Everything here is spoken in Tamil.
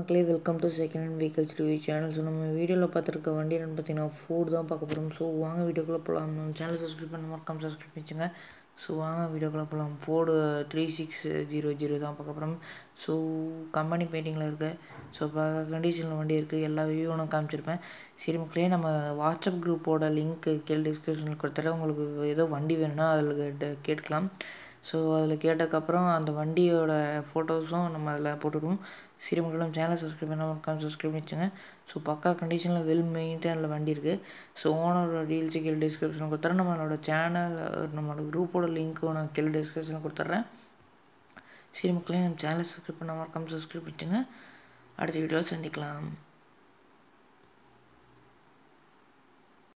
மக்களே welcome to second hand vehicles review channel so நம்ம வீடியோவில் பார்த்துருக்க வண்டி என்னென்னு பார்த்தீங்கன்னா ஃபோர்டு தான் பார்க்க போகிறோம் ஸோ வாங்க வீடியோக்குள்ளே போகலாம் நம்ம சேனல் சப்ஸ்கிரைப் பண்ண மறக்காம சப்ஸ்கிரைப் பண்ணிச்சுங்க ஸோ வாங்க வீடியோக்குள்ளே போகலாம் Ford three six zero zero தான் பார்க்க போகிறோம் ஸோ கம்பெனி பெயிண்டிங்கில் இருக்குது ஸோ இப்போ கண்டிஷனில் வண்டி இருக்குது எல்லா வியூவும் நான் காமிச்சிருப்பேன் சரி மக்களே நம்ம வாட்ஸ்அப் குரூப்போட லிங்க் கீழே டிஸ்கிரிப்ஷனில் கொடுத்துட்டு உங்களுக்கு ஏதோ வண்டி வேணும்னா அதில் கேட்கலாம் ஸோ அதில் கேட்டதுக்கப்புறம் அந்த வண்டியோட ஃபோட்டோஸும் நம்ம அதில் போட்டுவிடுவோம் ஸ்ரீமங்கலம் சேனல் சப்ஸ்கிரைப் பண்ணாமல் மறக்காமல் சப்ஸ்கிரைப் வச்சுங்க ஸோ பக்கா கண்டிஷனில் வெல் மெயின்டைனில் வண்டி இருக்குது ஸோ ஓனரோட டீல்ஸு கீழே டிஸ்கிரிப்ஷன் கொடுத்துறேன் நம்மளோட சேனல் நம்மளோட குரூப்போட லிங்க்கும் நான் கீழே டிஸ்கிரிப்ஷனில் கொடுத்துட்றேன் சரி நம்ம சேனல் சப்ஸ்கிரைப் பண்ணாமல் மறக்காமல் சப்ஸ்கிரைப் பண்ணிச்சுங்க அடுத்த வீடியோவில் சந்திக்கலாம்